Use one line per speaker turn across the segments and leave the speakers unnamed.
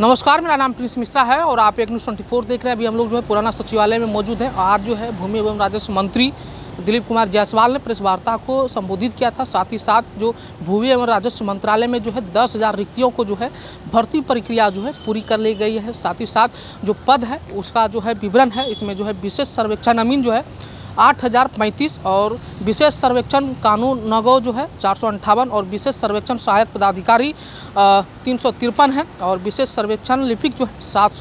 नमस्कार मेरा नाम प्रिंस मिश्रा है और आप एक न्यूज़ ट्वेंटी फोर देख रहे हैं अभी हम लोग जो है पुराना सचिवालय में मौजूद हैं आज जो है भूमि एवं राजस्व मंत्री दिलीप कुमार जायसवाल ने प्रेस वार्ता को संबोधित किया था साथ ही साथ जो भूमि एवं राजस्व मंत्रालय में जो है दस हज़ार रिक्तियों को जो है भर्ती प्रक्रिया जो है पूरी कर ली गई है साथ ही साथ जो पद है उसका जो है विवरण है इसमें जो है विशेष सर्वेक्षण अमीन जो है पैंतीस और विशेष सर्वेक्षण कानून नगो जो है चार और विशेष सर्वेक्षण सहायक पदाधिकारी तीन है और विशेष सर्वेक्षण लिपिक जो है सात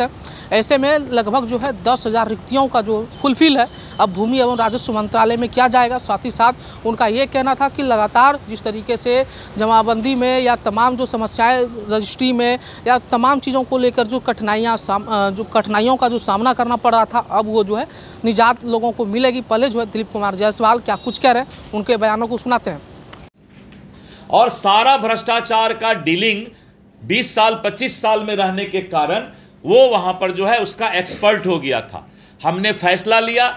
है ऐसे में लगभग जो है दस हज़ार रिक्तियों का जो फुलफिल है अब भूमि एवं राजस्व मंत्रालय में किया जाएगा साथ ही साथ उनका ये कहना था कि लगातार जिस तरीके से जमाबंदी में या तमाम जो समस्याएं रजिस्ट्री में या तमाम चीज़ों को लेकर जो कठिनाइयाँ जो कठिनाइयों का जो सामना करना पड़ रहा था अब वो जो है निजात लोगों को मिलेगी पहले जो है दिलीप कुमार जायसवाल क्या कुछ कह रहे हैं उनके बयानों को सुनाते हैं
और सारा भ्रष्टाचार का डीलिंग 20 साल 25 साल में रहने के कारण वो वहाँ पर जो है उसका एक्सपर्ट हो गया था हमने फैसला लिया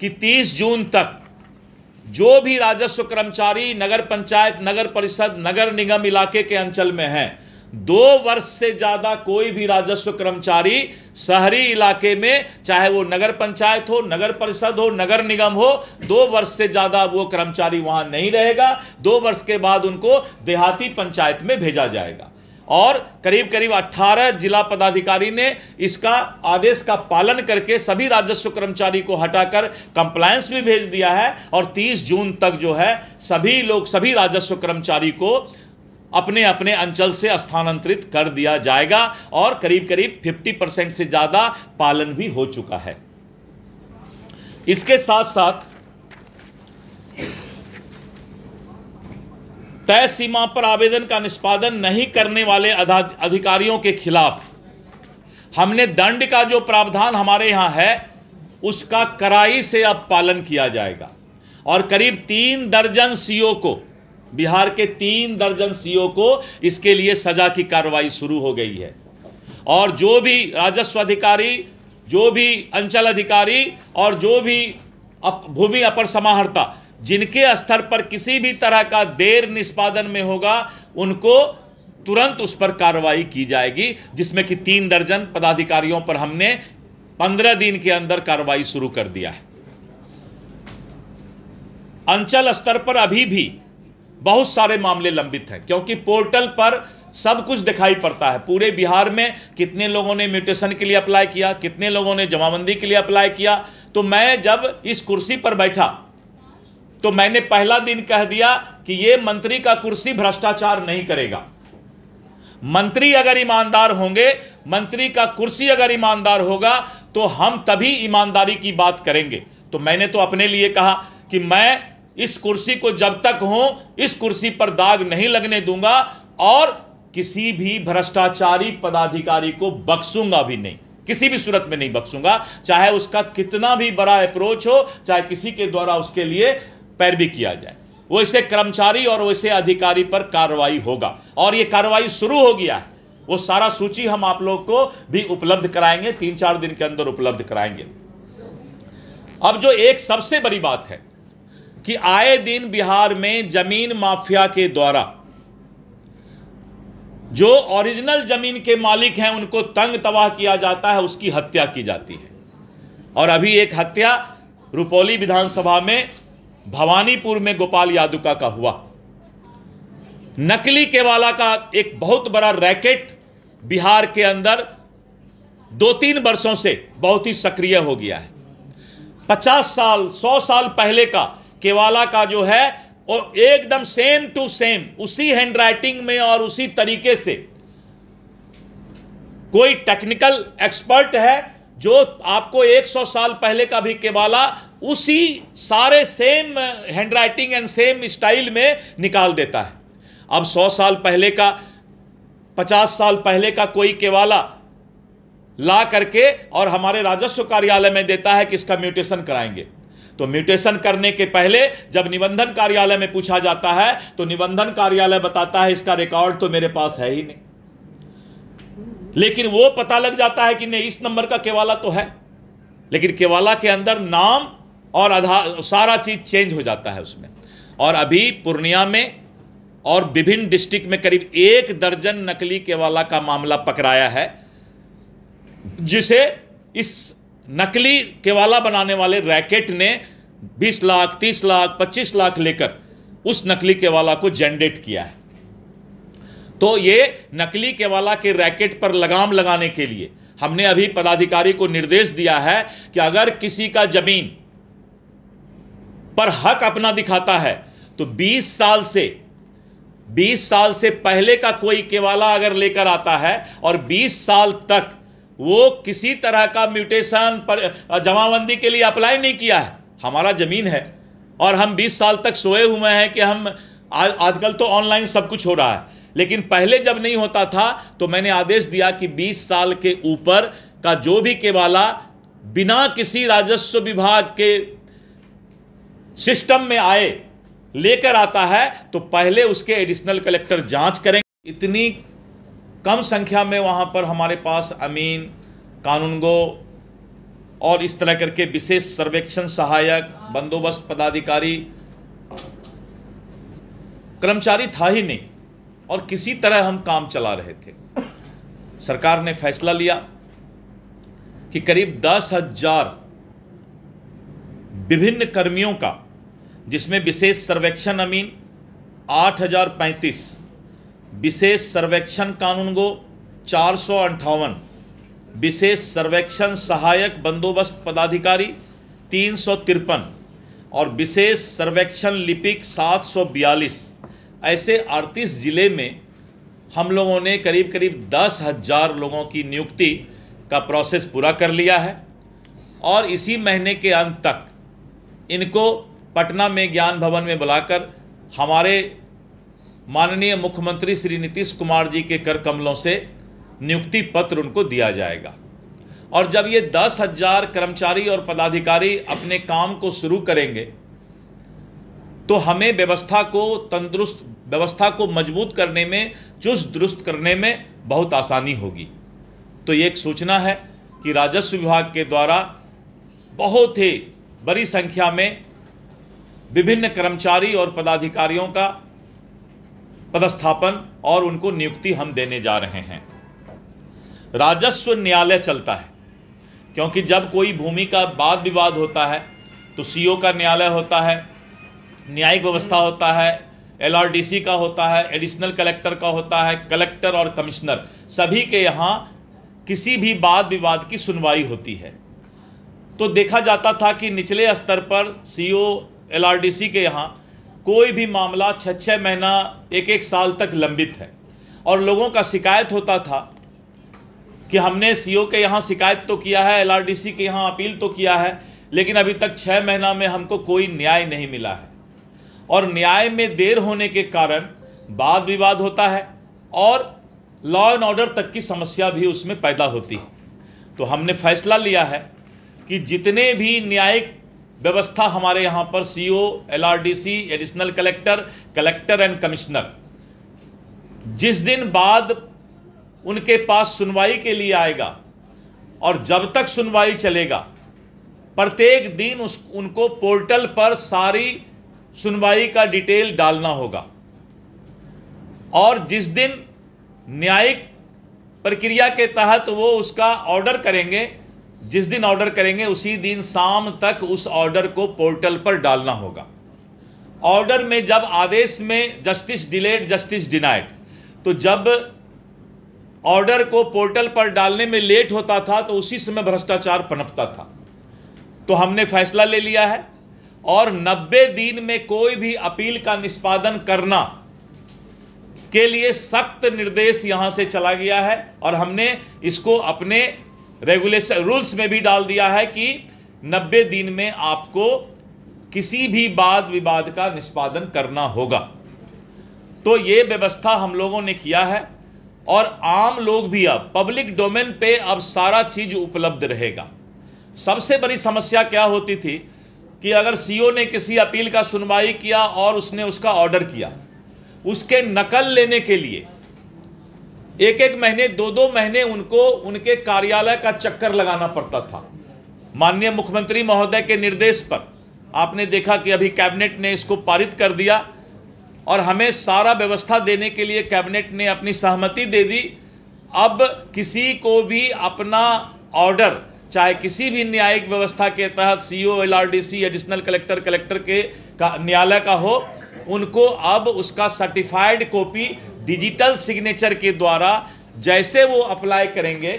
कि 30 जून तक जो भी राजस्व कर्मचारी नगर पंचायत नगर परिषद नगर निगम इलाके के अंचल में हैं दो वर्ष से ज़्यादा कोई भी राजस्व कर्मचारी शहरी इलाके में चाहे वो नगर पंचायत हो नगर परिषद हो नगर निगम हो दो वर्ष से ज़्यादा वो कर्मचारी वहाँ नहीं रहेगा दो वर्ष के बाद उनको देहाती पंचायत में भेजा जाएगा और करीब करीब 18 जिला पदाधिकारी ने इसका आदेश का पालन करके सभी राजस्व कर्मचारी को हटाकर कंप्लायंस भी भेज दिया है और 30 जून तक जो है सभी लोग सभी राजस्व कर्मचारी को अपने अपने अंचल से स्थानांतरित कर दिया जाएगा और करीब करीब 50 परसेंट से ज़्यादा पालन भी हो चुका है इसके साथ साथ तय सीमा पर आवेदन का निष्पादन नहीं करने वाले अधिकारियों के खिलाफ हमने दंड का जो प्रावधान हमारे यहां है उसका कड़ाई से अब पालन किया जाएगा और करीब तीन दर्जन सीओ को बिहार के तीन दर्जन सीओ को इसके लिए सजा की कार्रवाई शुरू हो गई है और जो भी राजस्व अधिकारी जो भी अंचल अधिकारी और जो भी अप, भूमि अपर समाहर्ता जिनके स्तर पर किसी भी तरह का देर निष्पादन में होगा उनको तुरंत उस पर कार्रवाई की जाएगी जिसमें कि तीन दर्जन पदाधिकारियों पर हमने पंद्रह दिन के अंदर कार्रवाई शुरू कर दिया है अंचल स्तर पर अभी भी बहुत सारे मामले लंबित हैं क्योंकि पोर्टल पर सब कुछ दिखाई पड़ता है पूरे बिहार में कितने लोगों ने म्यूटेशन के लिए अप्लाई किया कितने लोगों ने जमाबंदी के लिए अप्लाई किया तो मैं जब इस कुर्सी पर बैठा तो मैंने पहला दिन कह दिया कि यह मंत्री का कुर्सी भ्रष्टाचार नहीं करेगा मंत्री अगर ईमानदार होंगे मंत्री का कुर्सी अगर ईमानदार होगा तो हम तभी ईमानदारी की बात करेंगे तो मैंने तो अपने लिए कहा कि मैं इस कुर्सी को जब तक हूं इस कुर्सी पर दाग नहीं लगने दूंगा और किसी भी भ्रष्टाचारी पदाधिकारी को बख्सूंगा भी नहीं किसी भी सूरत में नहीं बख्सूंगा चाहे उसका कितना भी बड़ा अप्रोच हो चाहे किसी के द्वारा उसके लिए पैरवी किया जाए वैसे कर्मचारी और वैसे अधिकारी पर कार्रवाई होगा और ये कार्रवाई शुरू हो गया है वो सारा सूची हम आप लोग को भी उपलब्ध कराएंगे तीन चार दिन के अंदर उपलब्ध कराएंगे अब जो एक सबसे बड़ी बात है कि आए दिन बिहार में जमीन माफिया के द्वारा जो ओरिजिनल जमीन के मालिक हैं उनको तंग तबाह किया जाता है उसकी हत्या की जाती है और अभी एक हत्या रुपौली विधानसभा में भवानीपुर में गोपाल यादुका का हुआ नकली केवाला का एक बहुत बड़ा रैकेट बिहार के अंदर दो तीन वर्षों से बहुत ही सक्रिय हो गया है पचास साल सौ साल पहले का केवाला का जो है वो एकदम सेम टू सेम उसी हैंडराइटिंग में और उसी तरीके से कोई टेक्निकल एक्सपर्ट है जो आपको 100 साल पहले का भी केवाला उसी सारे same handwriting and same style में निकाल देता है अब 100 साल पहले का 50 साल पहले का कोई केवाला ला करके और हमारे राजस्व कार्यालय में देता है कि इसका म्यूटेशन कराएंगे तो म्यूटेशन करने के पहले जब निबंधन कार्यालय में पूछा जाता है तो निबंधन कार्यालय बताता है इसका रिकॉर्ड तो मेरे पास है ही नहीं लेकिन वो पता लग जाता है कि नहीं इस नंबर का केवाला तो है लेकिन केवाला के अंदर नाम और आधार सारा चीज़ चेंज हो जाता है उसमें और अभी पूर्णिया में और विभिन्न डिस्ट्रिक्ट में करीब एक दर्जन नकली केवाला का मामला पकड़ाया है जिसे इस नकली केवाला बनाने वाले रैकेट ने 20 लाख 30 लाख 25 लाख लेकर उस नकली केवाला को जनरेट किया है तो ये नकली केवाला के रैकेट पर लगाम लगाने के लिए हमने अभी पदाधिकारी को निर्देश दिया है कि अगर किसी का जमीन पर हक अपना दिखाता है तो 20 साल से 20 साल से पहले का कोई केवाला अगर लेकर आता है और 20 साल तक वो किसी तरह का म्यूटेशन पर जमाबंदी के लिए अप्लाई नहीं किया है हमारा ज़मीन है और हम 20 साल तक सोए हुए हैं कि हम आजकल तो ऑनलाइन सब कुछ हो रहा है लेकिन पहले जब नहीं होता था तो मैंने आदेश दिया कि 20 साल के ऊपर का जो भी केवाला बिना किसी राजस्व विभाग के सिस्टम में आए लेकर आता है तो पहले उसके एडिशनल कलेक्टर जांच करेंगे इतनी कम संख्या में वहां पर हमारे पास अमीन कानूनगो और इस तरह करके विशेष सर्वेक्षण सहायक बंदोबस्त पदाधिकारी कर्मचारी था ही नहीं और किसी तरह हम काम चला रहे थे सरकार ने फैसला लिया कि करीब दस हजार विभिन्न कर्मियों का जिसमें विशेष सर्वेक्षण अमीन आठ हजार पैंतीस विशेष सर्वेक्षण कानून गो चार सौ अंठावन विशेष सर्वेक्षण सहायक बंदोबस्त पदाधिकारी तीन सौ तिरपन और विशेष सर्वेक्षण लिपिक सात सौ बयालीस ऐसे अड़तीस ज़िले में हम लोगों ने करीब करीब दस हज़ार लोगों की नियुक्ति का प्रोसेस पूरा कर लिया है और इसी महीने के अंत तक इनको पटना में ज्ञान भवन में बुलाकर हमारे माननीय मुख्यमंत्री श्री नीतीश कुमार जी के कर कमलों से नियुक्ति पत्र उनको दिया जाएगा और जब ये दस हजार कर्मचारी और पदाधिकारी अपने काम को शुरू करेंगे तो हमें व्यवस्था को तंदुरुस्त व्यवस्था को मजबूत करने में चुस्त दुरुस्त करने में बहुत आसानी होगी तो ये एक सूचना है कि राजस्व विभाग के द्वारा बहुत ही बड़ी संख्या में विभिन्न कर्मचारी और पदाधिकारियों का पदस्थापन और उनको नियुक्ति हम देने जा रहे हैं राजस्व न्यायालय चलता है क्योंकि जब कोई भूमि का वाद विवाद होता है तो सीओ का न्यायालय होता है न्यायिक व्यवस्था होता है एल का होता है एडिशनल कलेक्टर का होता है कलेक्टर और कमिश्नर सभी के यहाँ किसी भी वाद विवाद की सुनवाई होती है तो देखा जाता था कि निचले स्तर पर सी ओ e के यहाँ कोई भी मामला छः छः महीना एक एक साल तक लंबित है और लोगों का शिकायत होता था कि हमने सीओ e के यहाँ शिकायत तो किया है एलआरडीसी के यहाँ अपील तो किया है लेकिन अभी तक छः महीना में हमको कोई न्याय नहीं मिला है और न्याय में देर होने के कारण वाद विवाद होता है और लॉ एंड ऑर्डर तक की समस्या भी उसमें पैदा होती है तो हमने फैसला लिया है कि जितने भी न्यायिक व्यवस्था हमारे यहाँ पर C O L R D C additional collector collector and commissioner जिस दिन बाद उनके पास सुनवाई के लिए आएगा और जब तक सुनवाई चलेगा प्रत्येक दिन उस उनको पोर्टल पर सारी सुनवाई का डिटेल डालना होगा और जिस दिन न्यायिक प्रक्रिया के तहत वो उसका ऑर्डर करेंगे जिस दिन ऑर्डर करेंगे उसी दिन शाम तक उस ऑर्डर को पोर्टल पर डालना होगा ऑर्डर में जब आदेश में जस्टिस डिलेड जस्टिस डिनाइड तो जब ऑर्डर को पोर्टल पर डालने में लेट होता था तो उसी समय भ्रष्टाचार पनपता था तो हमने फैसला ले लिया है और 90 दिन में कोई भी अपील का निष्पादन करना के लिए सख्त निर्देश यहां से चला गया है और हमने इसको अपने रेगुलेशन रूल्स में भी डाल दिया है कि 90 दिन में आपको किसी भी वाद विवाद का निष्पादन करना होगा तो ये व्यवस्था हम लोगों ने किया है और आम लोग भी अब पब्लिक डोमेन पे अब सारा चीज उपलब्ध रहेगा सबसे बड़ी समस्या क्या होती थी कि अगर सीओ ने किसी अपील का सुनवाई किया और उसने उसका ऑर्डर किया उसके नकल लेने के लिए एक एक महीने दो दो महीने उनको उनके कार्यालय का चक्कर लगाना पड़ता था माननीय मुख्यमंत्री महोदय के निर्देश पर आपने देखा कि अभी कैबिनेट ने इसको पारित कर दिया और हमें सारा व्यवस्था देने के लिए कैबिनेट ने अपनी सहमति दे दी अब किसी को भी अपना ऑर्डर चाहे किसी भी न्यायिक व्यवस्था के तहत C O L R D C additional collector collector के का न्यायालय का हो उनको अब उसका सर्टिफाइड कॉपी डिजिटल सिग्नेचर के द्वारा जैसे वो अप्लाई करेंगे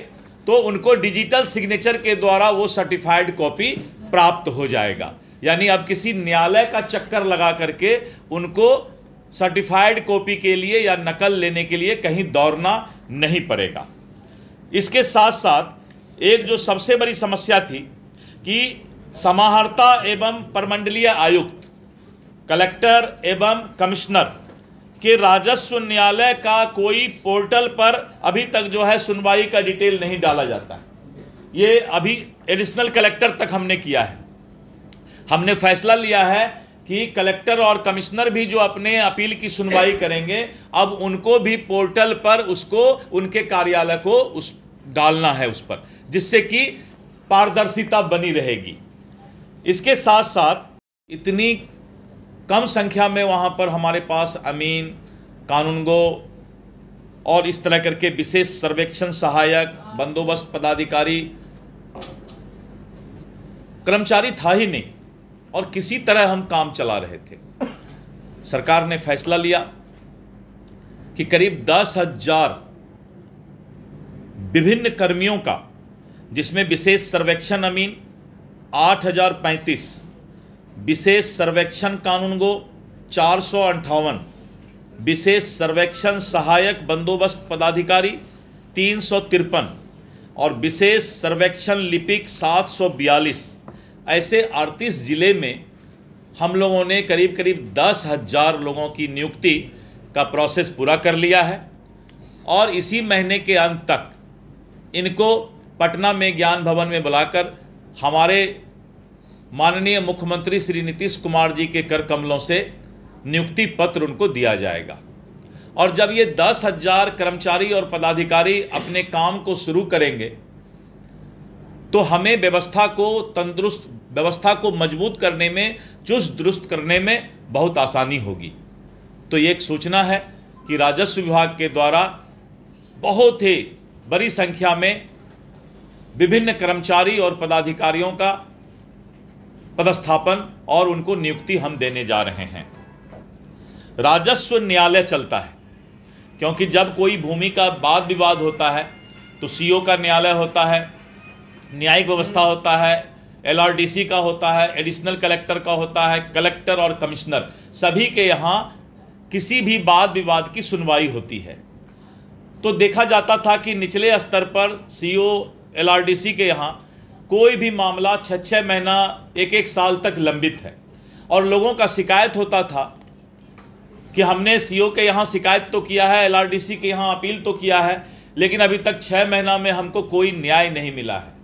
तो उनको डिजिटल सिग्नेचर के द्वारा वो सर्टिफाइड कॉपी प्राप्त हो जाएगा यानी अब किसी न्यायालय का चक्कर लगा करके उनको सर्टिफाइड कॉपी के लिए या नकल लेने के लिए कहीं दौड़ना नहीं पड़ेगा इसके साथ साथ एक जो सबसे बड़ी समस्या थी कि समाहर्ता एवं परमंडलीय आयुक्त कलेक्टर एवं कमिश्नर के राजस्व न्यायालय का कोई पोर्टल पर अभी तक जो है सुनवाई का डिटेल नहीं डाला जाता ये अभी एडिशनल कलेक्टर तक हमने किया है हमने फैसला लिया है कि कलेक्टर और कमिश्नर भी जो अपने अपील की सुनवाई करेंगे अब उनको भी पोर्टल पर उसको उनके कार्यालय को उस डालना है उस पर जिससे कि पारदर्शिता बनी रहेगी इसके साथ साथ इतनी कम संख्या में वहाँ पर हमारे पास अमीन कानूनगो और इस तरह करके विशेष सर्वेक्षण सहायक बंदोबस्त पदाधिकारी कर्मचारी था ही नहीं और किसी तरह हम काम चला रहे थे सरकार ने फैसला लिया कि करीब दस हजार विभिन्न कर्मियों का जिसमें विशेष सर्वेक्षण अमीन आठ हजार पैंतीस विशेष सर्वेक्षण कानून गो चार सौ अंठावन विशेष सर्वेक्षण सहायक बंदोबस्त पदाधिकारी तीन सौ तिरपन और विशेष सर्वेक्षण लिपिक सात सौ बयालीस ऐसे अड़तीस ज़िले में हम लोगों ने करीब करीब दस हज़ार लोगों की नियुक्ति का प्रोसेस पूरा कर लिया है और इसी महीने के अंत तक इनको पटना में ज्ञान भवन में बुलाकर हमारे माननीय मुख्यमंत्री श्री नीतीश कुमार जी के कर कमलों से नियुक्ति पत्र उनको दिया जाएगा और जब ये दस हजार कर्मचारी और पदाधिकारी अपने काम को शुरू करेंगे तो हमें व्यवस्था को तंदुरुस्त व्यवस्था को मजबूत करने में चुस्त दुरुस्त करने में बहुत आसानी होगी तो ये एक सूचना है कि राजस्व विभाग के द्वारा बहुत ही बड़ी संख्या में विभिन्न कर्मचारी और पदाधिकारियों का पदस्थापन और उनको नियुक्ति हम देने जा रहे हैं राजस्व न्यायालय चलता है क्योंकि जब कोई भूमि का वाद विवाद होता है तो सीओ का न्यायालय होता है न्यायिक व्यवस्था होता है एलआरडीसी का होता है एडिशनल कलेक्टर का होता है कलेक्टर और कमिश्नर सभी के यहाँ किसी भी वाद विवाद की सुनवाई होती है तो देखा जाता था कि निचले स्तर पर C O L R D C के यहाँ कोई भी मामला छः छः महीना एक एक साल तक लंबित है और लोगों का शिकायत होता था कि हमने सीओ के यहाँ शिकायत तो किया है एलआरडीसी के यहाँ अपील तो किया है लेकिन अभी तक छः महीना में हमको कोई न्याय नहीं मिला है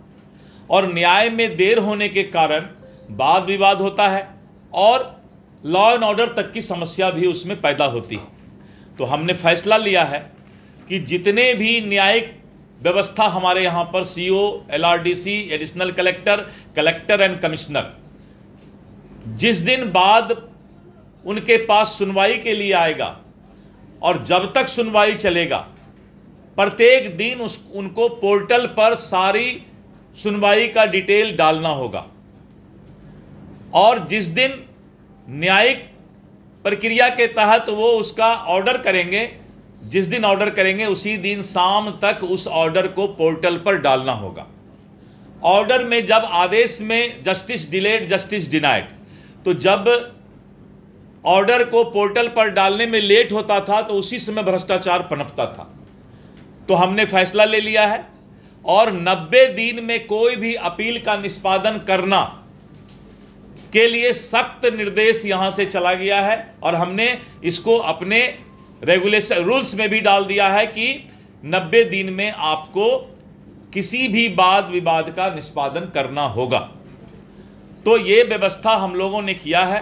और न्याय में देर होने के कारण वाद विवाद होता है और लॉ एंड ऑर्डर तक की समस्या भी उसमें पैदा होती है तो हमने फैसला लिया है कि जितने भी न्यायिक व्यवस्था हमारे यहाँ पर C O L R D C additional collector collector and commissioner जिस दिन बाद उनके पास सुनवाई के लिए आएगा और जब तक सुनवाई चलेगा प्रत्येक दिन उस उनको पोर्टल पर सारी सुनवाई का डिटेल डालना होगा और जिस दिन न्यायिक प्रक्रिया के तहत वो उसका ऑर्डर करेंगे जिस दिन ऑर्डर करेंगे उसी दिन शाम तक उस ऑर्डर को पोर्टल पर डालना होगा ऑर्डर में जब आदेश में जस्टिस डिलेड जस्टिस डिनाइड तो जब ऑर्डर को पोर्टल पर डालने में लेट होता था तो उसी समय भ्रष्टाचार पनपता था तो हमने फैसला ले लिया है और 90 दिन में कोई भी अपील का निष्पादन करना के लिए सख्त निर्देश यहां से चला गया है और हमने इसको अपने रेगुलेशन रूल्स में भी डाल दिया है कि नब्बे दिन में आपको किसी भी वाद विवाद का निष्पादन करना होगा तो ये व्यवस्था हम लोगों ने किया है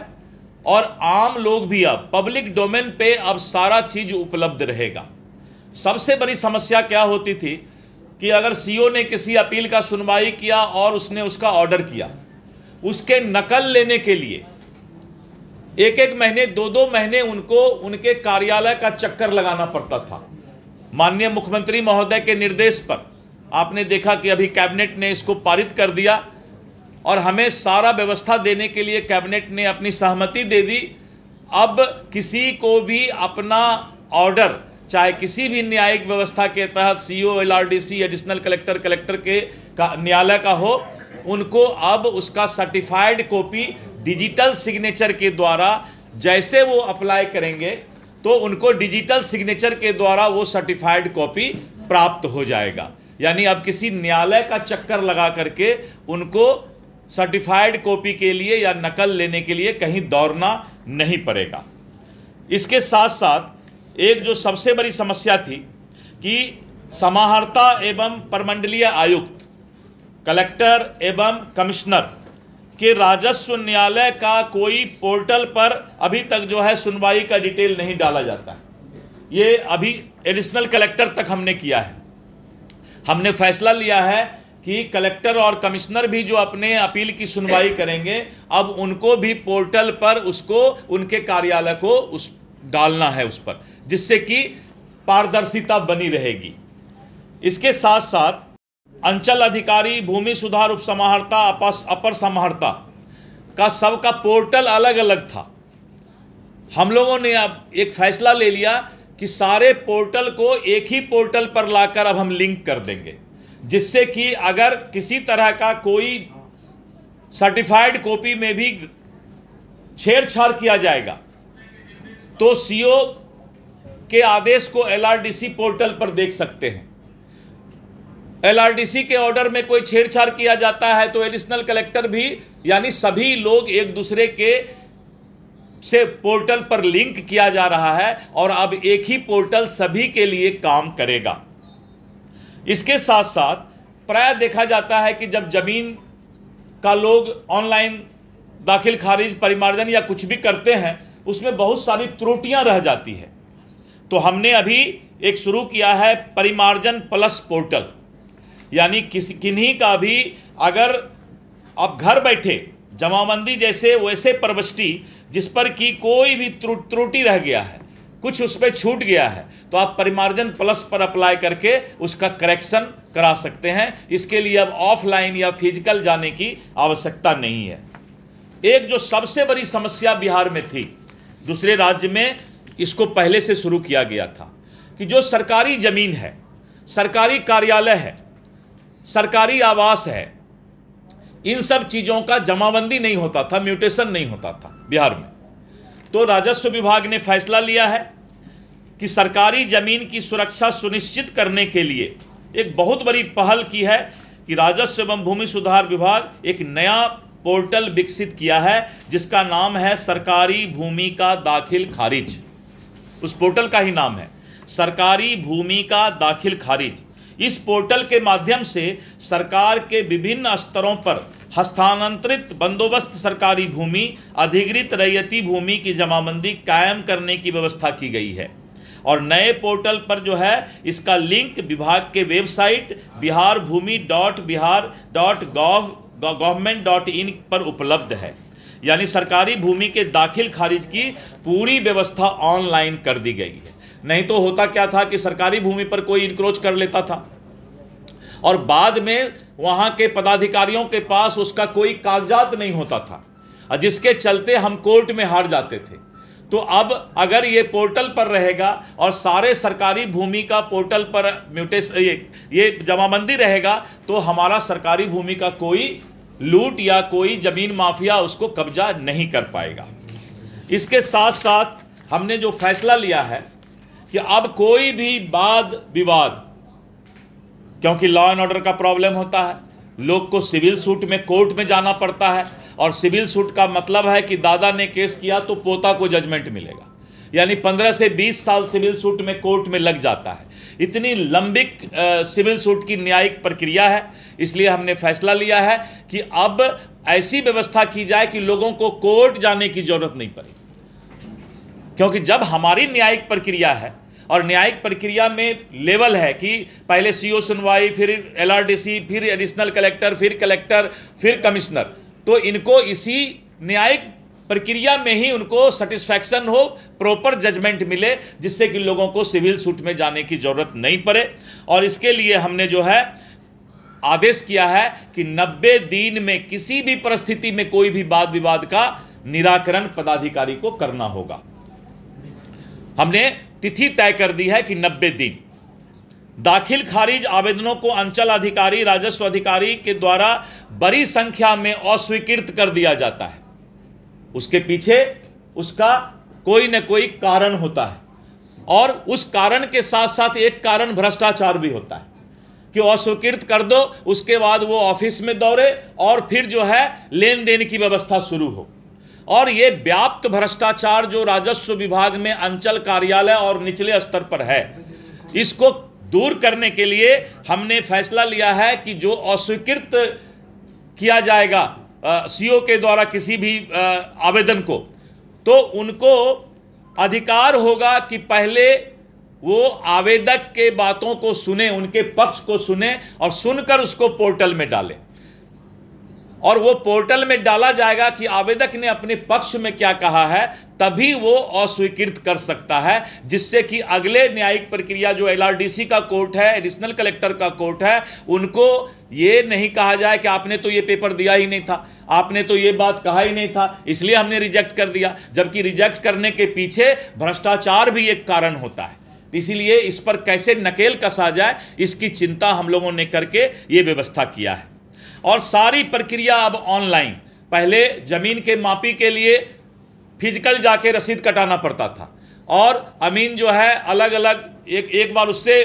और आम लोग भी अब पब्लिक डोमेन पे अब सारा चीज उपलब्ध रहेगा सबसे बड़ी समस्या क्या होती थी कि अगर सीओ e ने किसी अपील का सुनवाई किया और उसने उसका ऑर्डर किया उसके नकल लेने के लिए एक एक महीने दो दो महीने उनको उनके कार्यालय का चक्कर लगाना पड़ता था माननीय मुख्यमंत्री महोदय के निर्देश पर आपने देखा कि अभी कैबिनेट ने इसको पारित कर दिया और हमें सारा व्यवस्था देने के लिए कैबिनेट ने अपनी सहमति दे दी अब किसी को भी अपना ऑर्डर चाहे किसी भी न्यायिक व्यवस्था के तहत C O L R D C additional collector collector के का न्यायालय का हो उनको अब उसका सर्टिफाइड कॉपी डिजिटल सिग्नेचर के द्वारा जैसे वो अप्लाई करेंगे तो उनको डिजिटल सिग्नेचर के द्वारा वो सर्टिफाइड कॉपी प्राप्त हो जाएगा यानी अब किसी न्यायालय का चक्कर लगा करके उनको सर्टिफाइड कॉपी के लिए या नकल लेने के लिए कहीं दौड़ना नहीं पड़ेगा इसके साथ साथ एक जो सबसे बड़ी समस्या थी कि समाहर्ता एवं परमंडलीय आयुक्त कलेक्टर एवं कमिश्नर के राजस्व न्यायालय का कोई पोर्टल पर अभी तक जो है सुनवाई का डिटेल नहीं डाला जाता ये अभी एडिशनल कलेक्टर तक हमने किया है हमने फैसला लिया है कि कलेक्टर और कमिश्नर भी जो अपने अपील की सुनवाई करेंगे अब उनको भी पोर्टल पर उसको उनके कार्यालय को उस डालना है उस पर जिससे कि पारदर्शिता बनी रहेगी इसके साथ साथ अंचल अधिकारी भूमि सुधार उप समाहर्ता अपर समाहर्ता का सबका पोर्टल अलग अलग था हम लोगों ने अब एक फैसला ले लिया कि सारे पोर्टल को एक ही पोर्टल पर लाकर अब हम लिंक कर देंगे जिससे कि अगर किसी तरह का कोई सर्टिफाइड कॉपी में भी छेड़छाड़ किया जाएगा तो सीओ के आदेश को एलआरडीसी पोर्टल पर देख सकते हैं एलआरडीसी के ऑर्डर में कोई छेड़छाड़ किया जाता है तो एडिशनल कलेक्टर भी यानी सभी लोग एक दूसरे के से पोर्टल पर लिंक किया जा रहा है और अब एक ही पोर्टल सभी के लिए काम करेगा इसके साथ साथ प्राय देखा जाता है कि जब जमीन का लोग ऑनलाइन दाखिल खारिज परिमार्जन या कुछ भी करते हैं उसमें बहुत सारी त्रुटियां रह जाती है तो हमने अभी एक शुरू किया है परिमार्जन प्लस पोर्टल यानी किसी किन्हीं का भी अगर आप घर बैठे जमाबंदी जैसे वैसे प्रविष्टि जिस पर कि कोई भी त्रुटि रह गया है कुछ उस पर छूट गया है तो आप परिमार्जन प्लस पर अप्लाई करके उसका करेक्शन करा सकते हैं इसके लिए अब ऑफलाइन या फिजिकल जाने की आवश्यकता नहीं है एक जो सबसे बड़ी समस्या बिहार में थी दूसरे राज्य में इसको पहले से शुरू किया गया था कि जो सरकारी ज़मीन है सरकारी कार्यालय है सरकारी आवास है इन सब चीज़ों का जमाबंदी नहीं होता था म्यूटेशन नहीं होता था बिहार में तो राजस्व विभाग ने फैसला लिया है कि सरकारी जमीन की सुरक्षा सुनिश्चित करने के लिए एक बहुत बड़ी पहल की है कि राजस्व एवं भूमि सुधार विभाग एक नया पोर्टल विकसित किया है जिसका नाम है सरकारी भूमि का दाखिल खारिज उस पोर्टल का ही नाम है सरकारी भूमि का दाखिल खारिज इस पोर्टल के माध्यम से सरकार के विभिन्न स्तरों पर हस्तांतरित बंदोबस्त सरकारी भूमि अधिकृत रैयती भूमि की जमाबंदी कायम करने की व्यवस्था की गई है और नए पोर्टल पर जो है इसका लिंक विभाग के website Bihar Bhumi dot Bihar dot gov government dot in पर उपलब्ध है यानी सरकारी भूमि के दाखिल खारिज की पूरी व्यवस्था ऑनलाइन कर दी गई है नहीं तो होता क्या था कि सरकारी भूमि पर कोई इंक्रोच कर लेता था और बाद में वहां के पदाधिकारियों के पास उसका कोई कागजात नहीं होता था जिसके चलते हम कोर्ट में हार जाते थे तो अब अगर ये पोर्टल पर रहेगा और सारे सरकारी भूमि का पोर्टल पर म्यूटेश ये ये जमाबंदी रहेगा तो हमारा सरकारी भूमि का कोई लूट या कोई ज़मीन माफिया उसको कब्जा नहीं कर पाएगा इसके साथ साथ हमने जो फैसला लिया है कि अब कोई भी वाद विवाद क्योंकि लॉ एंड ऑर्डर का प्रॉब्लम होता है लोग को सिविल सूट में कोर्ट में जाना पड़ता है और सिविल सूट का मतलब है कि दादा ने केस किया तो पोता को जजमेंट मिलेगा यानी 15 से 20 साल सिविल सूट में कोर्ट में लग जाता है इतनी लंबिक सिविल सूट की न्यायिक प्रक्रिया है इसलिए हमने फैसला लिया है कि अब ऐसी व्यवस्था की जाए कि लोगों को कोर्ट जाने की जरूरत नहीं पड़े क्योंकि जब हमारी न्यायिक प्रक्रिया है और न्यायिक प्रक्रिया में लेवल है कि पहले सीओ सुनवाई फिर एलआरडीसी फिर एडिशनल कलेक्टर फिर कलेक्टर फिर कमिश्नर तो इनको इसी न्यायिक प्रक्रिया में ही उनको सेटिस्फैक्शन हो प्रॉपर जजमेंट मिले जिससे कि लोगों को सिविल सूट में जाने की ज़रूरत नहीं पड़े और इसके लिए हमने जो है आदेश किया है कि 90 दिन में किसी भी परिस्थिति में कोई भी वाद विवाद का निराकरण पदाधिकारी को करना होगा हमने तिथि तय कर दी है कि नब्बे दिन दाखिल खारिज आवेदनों को अंचल अधिकारी राजस्व अधिकारी के द्वारा बड़ी संख्या में अस्वीकृत कर दिया जाता है उसके पीछे उसका कोई न कोई कारण होता है और उस कारण के साथ साथ एक कारण भ्रष्टाचार भी होता है कि अस्वीकृत कर दो उसके बाद वो ऑफिस में दौड़े और फिर जो है लेन देन की व्यवस्था शुरू हो और ये व्याप्त भ्रष्टाचार जो राजस्व विभाग में अंचल कार्यालय और निचले स्तर पर है इसको दूर करने के लिए हमने फैसला लिया है कि जो अस्वीकृत किया जाएगा सीओ के द्वारा किसी भी आवेदन को तो उनको अधिकार होगा कि पहले वो आवेदक के बातों को सुने उनके पक्ष को सुने और सुनकर उसको पोर्टल में डालें और वो पोर्टल में डाला जाएगा कि आवेदक ने अपने पक्ष में क्या कहा है तभी वो अस्वीकृत कर सकता है जिससे कि अगले न्यायिक प्रक्रिया जो एलआरडीसी का कोर्ट है एडिशनल कलेक्टर का कोर्ट है उनको ये नहीं कहा जाए कि आपने तो ये पेपर दिया ही नहीं था आपने तो ये बात कहा ही नहीं था इसलिए हमने रिजेक्ट कर दिया जबकि रिजेक्ट करने के पीछे भ्रष्टाचार भी एक कारण होता है इसीलिए इस पर कैसे नकेल कसा जाए इसकी चिंता हम लोगों ने करके ये व्यवस्था किया है और सारी प्रक्रिया अब ऑनलाइन पहले ज़मीन के मापी के लिए फिजिकल जाके रसीद कटाना पड़ता था और अमीन जो है अलग अलग एक एक बार उससे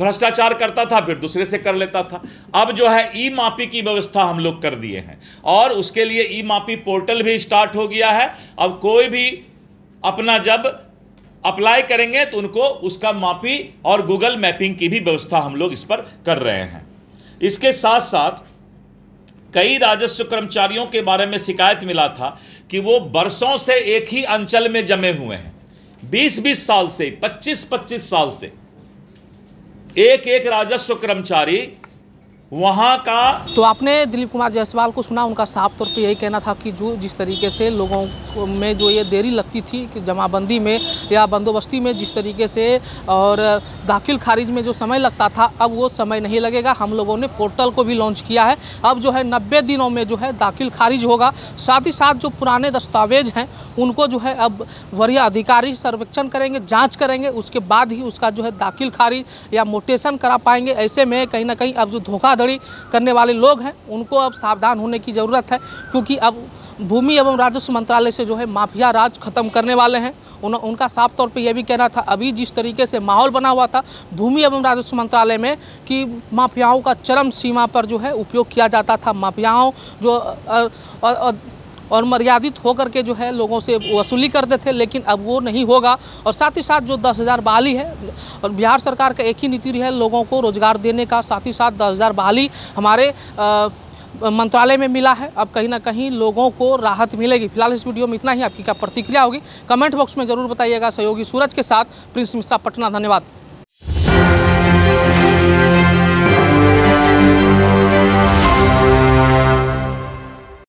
भ्रष्टाचार करता था फिर दूसरे से कर लेता था अब जो है ई मापी की व्यवस्था हम लोग कर दिए हैं और उसके लिए ई मापी पोर्टल भी स्टार्ट हो गया है अब कोई भी अपना जब अप्लाई करेंगे तो उनको उसका मापी और गूगल मैपिंग की भी व्यवस्था हम लोग इस पर कर रहे हैं इसके साथ साथ कई राजस्व कर्मचारियों के बारे में शिकायत मिला था कि वो बरसों से एक ही अंचल में जमे हुए हैं 20-20 साल से 25-25 साल से एक एक राजस्व कर्मचारी
वहाँ का तो आपने दिलीप कुमार जायसवाल को सुना उनका साफ तौर पे यही कहना था कि जो जिस तरीके से लोगों में जो ये देरी लगती थी कि जमाबंदी में या बंदोबस्ती में जिस तरीके से और दाखिल खारिज में जो समय लगता था अब वो समय नहीं लगेगा हम लोगों ने पोर्टल को भी लॉन्च किया है अब जो है नब्बे दिनों में जो है दाखिल खारिज होगा साथ ही साथ जो पुराने दस्तावेज हैं उनको जो है अब वरीय अधिकारी सर्वेक्षण करेंगे जाँच करेंगे उसके बाद ही उसका जो है दाखिल खारिज या मोटेशन करा पाएंगे ऐसे में कहीं ना कहीं अब जो धोखाधड़ी करने वाले लोग हैं उनको अब सावधान होने की ज़रूरत है क्योंकि अब भूमि एवं राजस्व मंत्रालय से जो है माफिया राज खत्म करने वाले हैं उन, उनका साफ तौर पे यह भी कहना था अभी जिस तरीके से माहौल बना हुआ था भूमि एवं राजस्व मंत्रालय में कि माफियाओं का चरम सीमा पर जो है उपयोग किया जाता था माफियाओं जो और, और, और मर्यादित होकर के जो है लोगों से वसूली करते थे लेकिन अब वो नहीं होगा और साथ ही साथ जो दस हज़ार बहाली है और बिहार सरकार का एक ही नीति है लोगों को रोज़गार देने का साथ ही साथ दस हज़ार बहाली हमारे आ, मंत्रालय में मिला है अब कहीं ना कहीं लोगों को राहत मिलेगी फिलहाल इस वीडियो में इतना ही आपकी क्या प्रतिक्रिया होगी कमेंट बॉक्स में जरूर बताइएगा सहयोगी सूरज के साथ प्रिंस मिश्रा पटना धन्यवाद